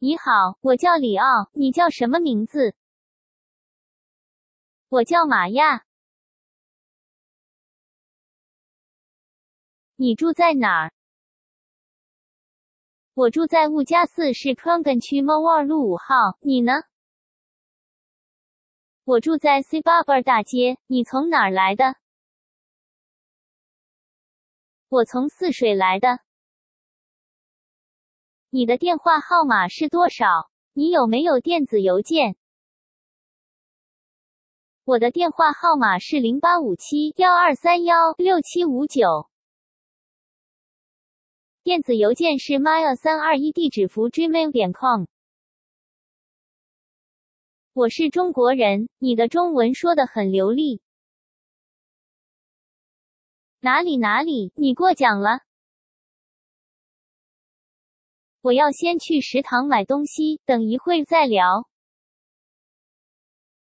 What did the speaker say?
你好，我叫李奥，你叫什么名字？我叫玛雅。你住在哪儿？我住在物加四市 a n 区 a r 路五号。你呢？我住在 C Barber 大街。你从哪儿来的？我从泗水来的。你的电话号码是多少？你有没有电子邮件？我的电话号码是零八五七幺二三幺六七五九，电子邮件是 m a 三二一地址服 dream 点 com。我是中国人，你的中文说的很流利。哪里哪里，你过奖了。我要先去食堂买东西，等一会再聊。